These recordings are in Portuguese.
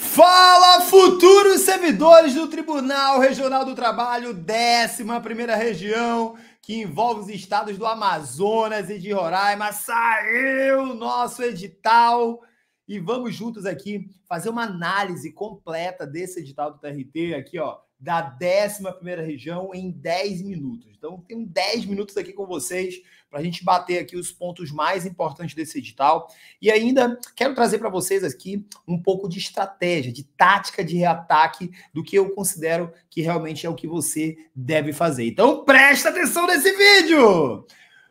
Fala, futuros servidores do Tribunal Regional do Trabalho, 11 região, que envolve os estados do Amazonas e de Roraima. Saiu o nosso edital e vamos juntos aqui fazer uma análise completa desse edital do TRT aqui, ó da 11 região em 10 minutos. Então, tem 10 minutos aqui com vocês para a gente bater aqui os pontos mais importantes desse edital. E ainda quero trazer para vocês aqui um pouco de estratégia, de tática de reataque, do que eu considero que realmente é o que você deve fazer. Então, presta atenção nesse vídeo!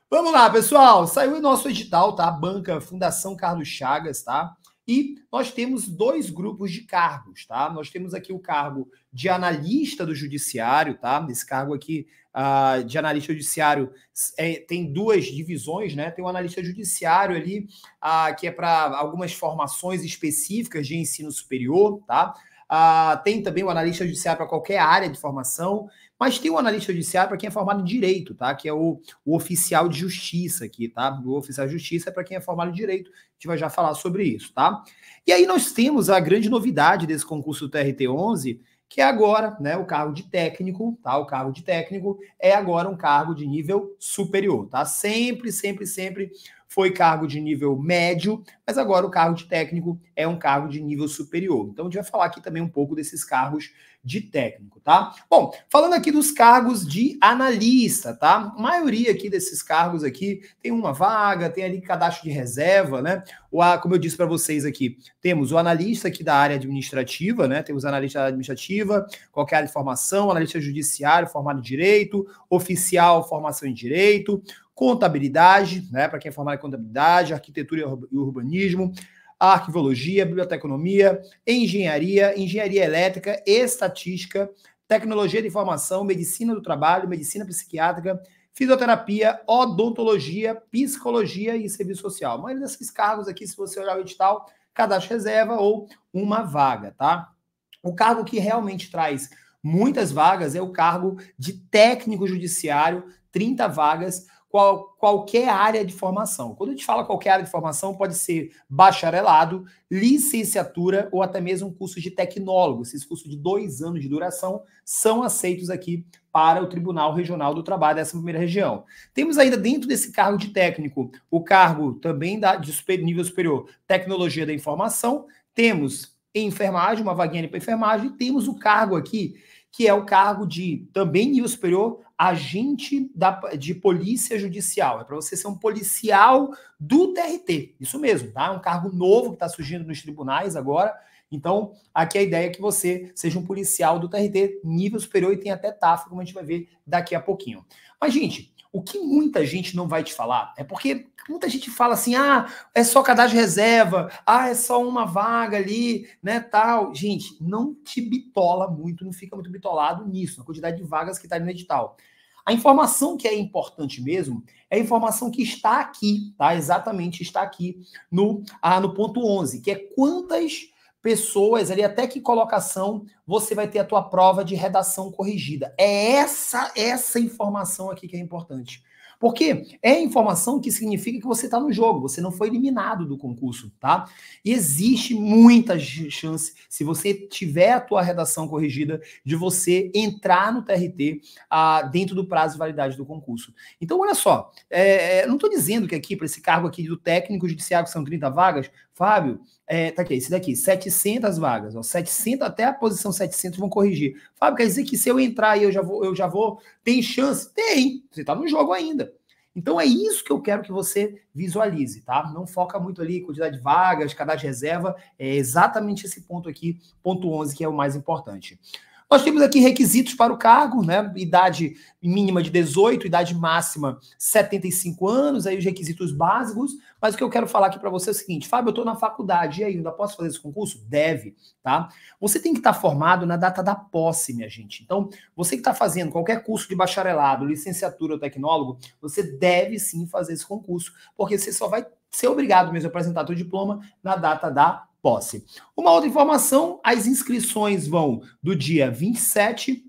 Vamos lá, pessoal. Saiu o nosso edital, tá? Banca Fundação Carlos Chagas, tá? E nós temos dois grupos de cargos, tá? Nós temos aqui o cargo de analista do judiciário, tá? Esse cargo aqui uh, de analista judiciário é, tem duas divisões, né? Tem o analista judiciário ali, uh, que é para algumas formações específicas de ensino superior, tá? Uh, tem também o analista judiciário para qualquer área de formação mas tem o analista judiciário para quem é formado em direito, tá? Que é o, o oficial de justiça aqui, tá? O oficial de justiça é para quem é formado em direito. A gente vai já falar sobre isso, tá? E aí nós temos a grande novidade desse concurso do TRT11, que é agora, né, o cargo de técnico, tá? O cargo de técnico é agora um cargo de nível superior, tá? Sempre, sempre, sempre foi cargo de nível médio, mas agora o cargo de técnico é um cargo de nível superior. Então a gente vai falar aqui também um pouco desses cargos de técnico, tá? Bom, falando aqui dos cargos de analista, tá? A maioria aqui desses cargos aqui tem uma vaga, tem ali cadastro de reserva, né? O, como eu disse para vocês aqui, temos o analista aqui da área administrativa, né? Temos analista administrativa, qualquer área de formação, analista judiciário formado em direito, oficial formação em direito, contabilidade, né? Para quem é formado em contabilidade, arquitetura e urbanismo turismo, arquivologia, biblioteconomia, engenharia, engenharia elétrica, estatística, tecnologia de informação, medicina do trabalho, medicina psiquiátrica, fisioterapia, odontologia, psicologia e serviço social. Mas desses cargos aqui, se você olhar o edital, cadastro reserva ou uma vaga, tá? O cargo que realmente traz muitas vagas é o cargo de técnico judiciário, 30 vagas qual, qualquer área de formação. Quando a gente fala qualquer área de formação, pode ser bacharelado, licenciatura ou até mesmo um curso de tecnólogo. Esses cursos de dois anos de duração são aceitos aqui para o Tribunal Regional do Trabalho dessa primeira região. Temos ainda dentro desse cargo de técnico o cargo também da, de super, nível superior Tecnologia da Informação. Temos enfermagem, uma vaguinha para enfermagem, e temos o cargo aqui, que é o cargo de também nível superior agente da, de polícia judicial. É para você ser um policial do TRT. Isso mesmo, tá? É um cargo novo que está surgindo nos tribunais agora. Então, aqui é a ideia é que você seja um policial do TRT nível superior e tem até TAF, como a gente vai ver daqui a pouquinho. Mas, gente, o que muita gente não vai te falar é porque muita gente fala assim: ah, é só cadastro reserva, ah, é só uma vaga ali, né, tal. Gente, não te bitola muito, não fica muito bitolado nisso, na quantidade de vagas que está no edital. A informação que é importante mesmo é a informação que está aqui, tá? Exatamente, está aqui no, ah, no ponto 11, que é quantas pessoas ali, até que colocação você vai ter a tua prova de redação corrigida. É essa essa informação aqui que é importante. Porque é informação que significa que você está no jogo, você não foi eliminado do concurso, tá? E existe muita chance, se você tiver a tua redação corrigida, de você entrar no TRT ah, dentro do prazo de validade do concurso. Então, olha só, é, é não estou dizendo que aqui, para esse cargo aqui do técnico judiciário, que são 30 vagas, Fábio, é, tá aqui, esse daqui, 700 vagas, ó, 700 até a posição 700 vão corrigir. Fábio, quer dizer que se eu entrar aí eu já vou, eu já vou, tem chance? Tem, você tá no jogo ainda. Então é isso que eu quero que você visualize, tá? Não foca muito ali quantidade de vagas, cadastro de reserva, é exatamente esse ponto aqui, ponto 11, que é o mais importante. Nós temos aqui requisitos para o cargo, né? Idade mínima de 18, idade máxima 75 anos, aí os requisitos básicos. Mas o que eu quero falar aqui para você é o seguinte, Fábio, eu estou na faculdade e aí, ainda posso fazer esse concurso? Deve, tá? Você tem que estar tá formado na data da posse, minha gente. Então, você que está fazendo qualquer curso de bacharelado, licenciatura ou tecnólogo, você deve sim fazer esse concurso, porque você só vai ser obrigado mesmo a apresentar seu diploma na data da posse. Uma outra informação: as inscrições vão do dia 27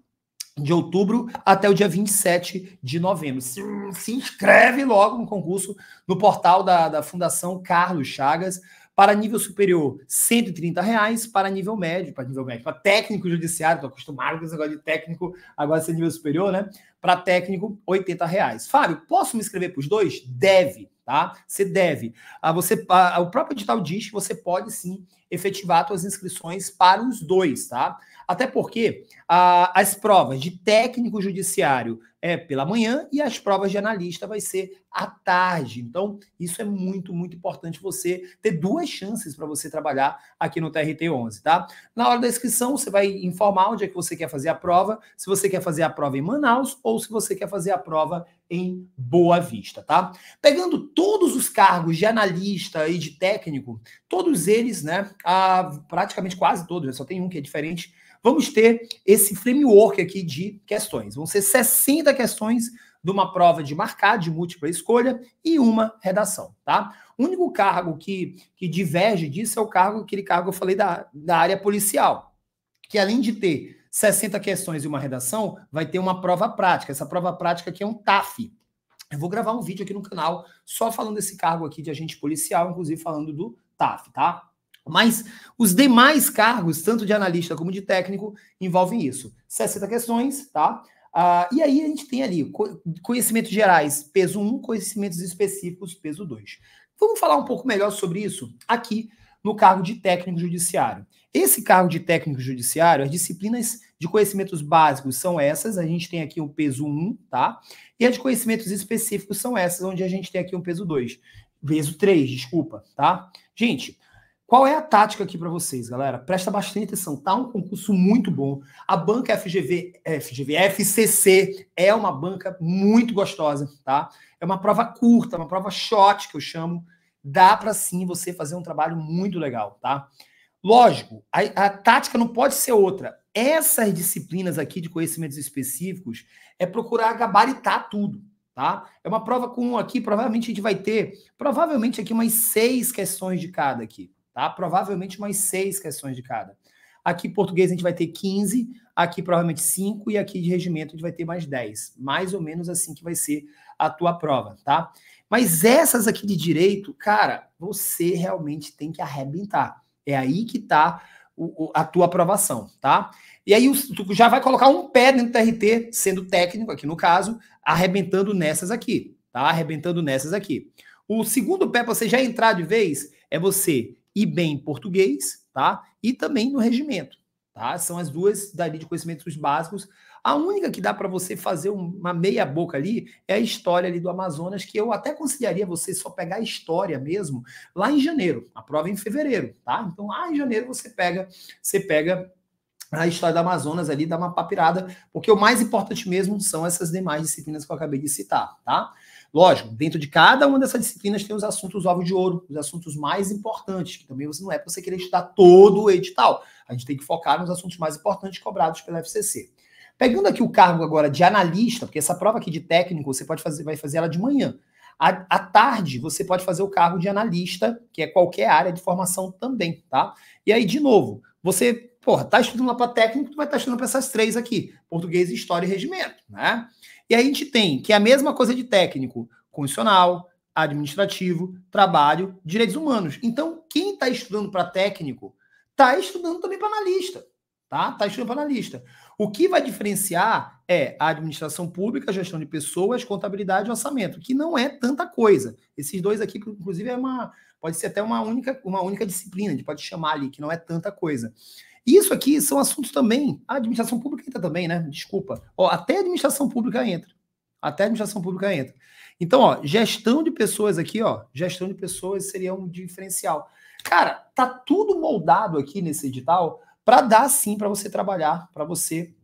de outubro até o dia 27 de novembro. Se, se inscreve logo no concurso no portal da, da Fundação Carlos Chagas. Para nível superior, 130 reais. Para nível médio, para nível médio, para técnico judiciário, estou acostumado com esse negócio de técnico, agora ser nível superior, né? Para técnico, 80 reais. Fábio, posso me inscrever para os dois? Deve tá? Você deve. A ah, você, a, o próprio edital diz que você pode sim efetivar suas inscrições para os dois, tá? Até porque a, ah, as provas de técnico judiciário é pela manhã e as provas de analista vai ser à tarde. Então, isso é muito, muito importante você ter duas chances para você trabalhar aqui no TRT 11, tá? Na hora da inscrição, você vai informar onde é que você quer fazer a prova, se você quer fazer a prova em Manaus ou se você quer fazer a prova em Boa Vista, tá? Pegando todos os cargos de analista e de técnico, todos eles, né, a, ah, praticamente quase todos, né, só tem um que é diferente, vamos ter esse framework aqui de questões. Vão ser 60 questões de uma prova de marcar, de múltipla escolha e uma redação, tá? O único cargo que, que diverge disso é o cargo, aquele cargo que eu falei da, da área policial, que além de ter 60 questões e uma redação, vai ter uma prova prática. Essa prova prática aqui é um TAF. Eu vou gravar um vídeo aqui no canal só falando desse cargo aqui de agente policial, inclusive falando do TAF, tá? Mas os demais cargos, tanto de analista como de técnico, envolvem isso. 60 questões, tá? Ah, e aí a gente tem ali conhecimentos gerais, peso 1, conhecimentos específicos, peso 2. Vamos falar um pouco melhor sobre isso aqui no cargo de técnico judiciário. Esse cargo de técnico judiciário, as disciplinas de conhecimentos básicos são essas, a gente tem aqui o um peso 1, tá? E as de conhecimentos específicos são essas, onde a gente tem aqui um peso 2, peso 3, desculpa, tá? Gente, qual é a tática aqui para vocês, galera? Presta bastante atenção, tá um concurso muito bom. A banca FGV, é, FGV, FCC é uma banca muito gostosa, tá? É uma prova curta, uma prova shot que eu chamo. Dá para sim você fazer um trabalho muito legal, tá? Lógico, a, a tática não pode ser outra. Essas disciplinas aqui de conhecimentos específicos é procurar gabaritar tudo, Tá? É uma prova com aqui, provavelmente a gente vai ter, provavelmente aqui umas seis questões de cada aqui tá? Provavelmente mais seis questões de cada. Aqui português a gente vai ter 15, aqui provavelmente 5 e aqui de regimento a gente vai ter mais 10. Mais ou menos assim que vai ser a tua prova, tá? Mas essas aqui de direito, cara, você realmente tem que arrebentar. É aí que tá o, o, a tua aprovação, tá? E aí tu já vai colocar um pé dentro do TRT, sendo técnico aqui no caso, arrebentando nessas aqui, tá? Arrebentando nessas aqui. O segundo pé para você já entrar de vez é você e bem português, tá? E também no regimento, tá? São as duas dali de conhecimentos básicos. A única que dá para você fazer uma meia boca ali é a história ali do Amazonas, que eu até consideraria você só pegar a história mesmo lá em janeiro. A prova é em fevereiro, tá? Então lá em janeiro você pega, você pega a história do Amazonas ali, dá uma papirada, porque o mais importante mesmo são essas demais disciplinas que eu acabei de citar, tá? Lógico, dentro de cada uma dessas disciplinas tem os assuntos ovos de ouro, os assuntos mais importantes, que também você não é para você querer estudar todo o edital. A gente tem que focar nos assuntos mais importantes cobrados pela FCC. Pegando aqui o cargo agora de analista, porque essa prova aqui de técnico você pode fazer, vai fazer ela de manhã. À, à, tarde, você pode fazer o cargo de analista, que é qualquer área de formação também, tá? E aí, de novo, você, porra, tá estudando lá para técnico, tu vai estar tá estudando para essas três aqui: português, história e regimento, né? E aí a gente tem que é a mesma coisa de técnico, condicional, administrativo, trabalho, direitos humanos. Então, quem está estudando para técnico está estudando também para analista. Tá? Está estudando para analista. O que vai diferenciar é a administração pública, gestão de pessoas, contabilidade e orçamento, que não é tanta coisa. Esses dois aqui, inclusive, é uma. Pode ser até uma única, uma única disciplina, a gente pode chamar ali, que não é tanta coisa. Isso aqui são assuntos também. A administração pública entra também, né? Desculpa. Ó, até a administração pública entra. Até a administração pública entra. Então, ó, gestão de pessoas aqui, ó, gestão de pessoas seria um diferencial. Cara, tá tudo moldado aqui nesse edital para dar sim para você trabalhar, para você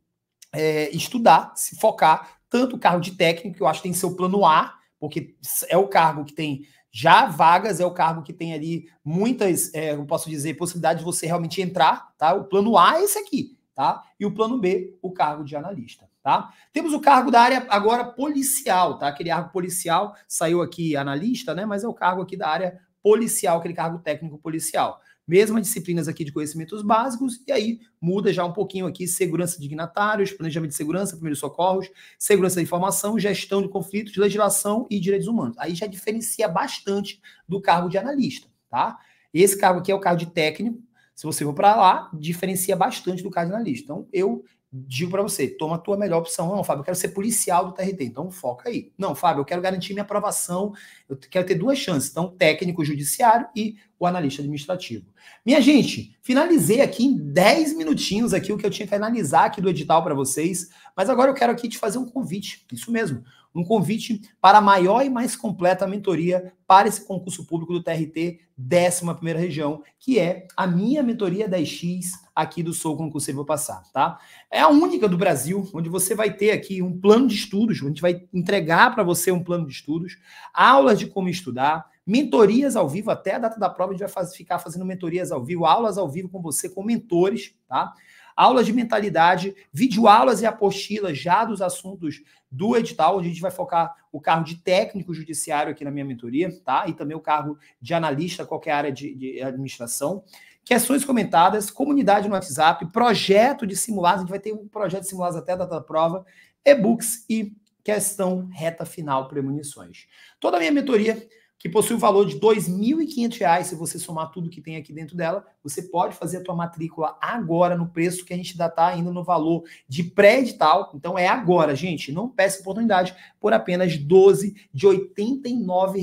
é, estudar, se focar, tanto o cargo de técnico, que eu acho que tem seu plano A, porque é o cargo que tem já vagas é o cargo que tem ali muitas, é, eu posso dizer, possibilidade de você realmente entrar, tá? O plano A é esse aqui, tá? E o plano B, o cargo de analista, tá? Temos o cargo da área agora policial, tá? Aquele cargo policial saiu aqui analista, né? Mas é o cargo aqui da área policial, aquele cargo técnico policial mesmas disciplinas aqui de conhecimentos básicos, e aí muda já um pouquinho aqui segurança dignatários, planejamento de segurança, primeiros socorros, segurança da informação, gestão de conflitos, legislação e direitos humanos. Aí já diferencia bastante do cargo de analista, tá? Esse cargo aqui é o cargo de técnico, se você for para lá, diferencia bastante do cargo de analista. Então, eu digo para você, toma a tua melhor opção. Não, Fábio, eu quero ser policial do TRT, então foca aí. Não, Fábio, eu quero garantir minha aprovação, eu quero ter duas chances, então técnico judiciário e o analista administrativo. Minha gente, finalizei aqui em 10 minutinhos aqui o que eu tinha que analisar aqui do edital para vocês, mas agora eu quero aqui te fazer um convite, isso mesmo um convite para a maior e mais completa mentoria para esse concurso público do TRT 11ª região, que é a minha mentoria 10x aqui do Sou Vou Passar, tá? É a única do Brasil onde você vai ter aqui um plano de estudos, onde vai entregar para você um plano de estudos, aulas de como estudar, mentorias ao vivo, até a data da prova a gente vai ficar fazendo mentorias ao vivo, aulas ao vivo com você, com mentores, tá? aulas de mentalidade, videoaulas e apostilas já dos assuntos do edital, a gente vai focar o carro de técnico judiciário aqui na minha mentoria, tá? E também o carro de analista, qualquer área de, de administração. Questões comentadas, comunidade no WhatsApp, projeto de simulados, a gente vai ter um projeto de simulados até a data da prova, e-books e questão reta final premonições. Toda a minha mentoria que possui o valor de R$ 2.500, se você somar tudo que tem aqui dentro dela, você pode fazer a tua matrícula agora no preço que a gente ainda está ainda no valor de pré-edital. Então é agora, gente, não peça oportunidade por apenas 12 de R$ 89,70, R$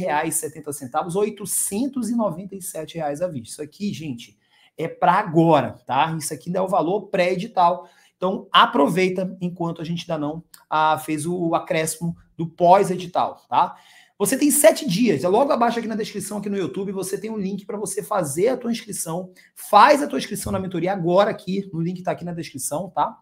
reais à vista. Isso aqui, gente, é para agora, tá? Isso aqui ainda é o valor pré-edital. Então, aproveita enquanto a gente ainda não ah, fez o acréscimo do pós-edital, tá? Você tem sete dias. É logo abaixo aqui na descrição, aqui no YouTube, você tem um link para você fazer a tua inscrição. Faz a tua inscrição na mentoria agora aqui. O link está aqui na descrição, tá?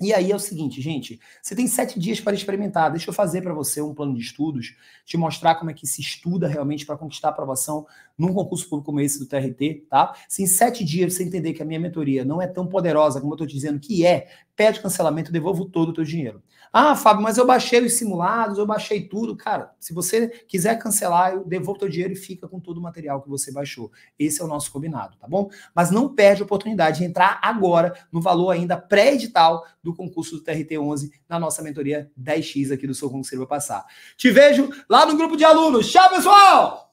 E aí é o seguinte, gente, você tem sete dias para experimentar. Deixa eu fazer para você um plano de estudos, te mostrar como é que se estuda realmente para conquistar a aprovação num concurso público como esse do TRT, tá? Se em sete dias você entender que a minha mentoria não é tão poderosa como eu estou te dizendo que é, pede cancelamento, eu devolvo todo o teu dinheiro. Ah, Fábio, mas eu baixei os simulados, eu baixei tudo. Cara, se você quiser cancelar, eu devolvo teu dinheiro e fica com todo o material que você baixou. Esse é o nosso combinado, tá bom? Mas não perde a oportunidade de entrar agora no valor ainda pré-edital do concurso do TRT11 na nossa mentoria 10x aqui do Sou que Você Vai Passar. Te vejo lá no grupo de alunos. Tchau, pessoal!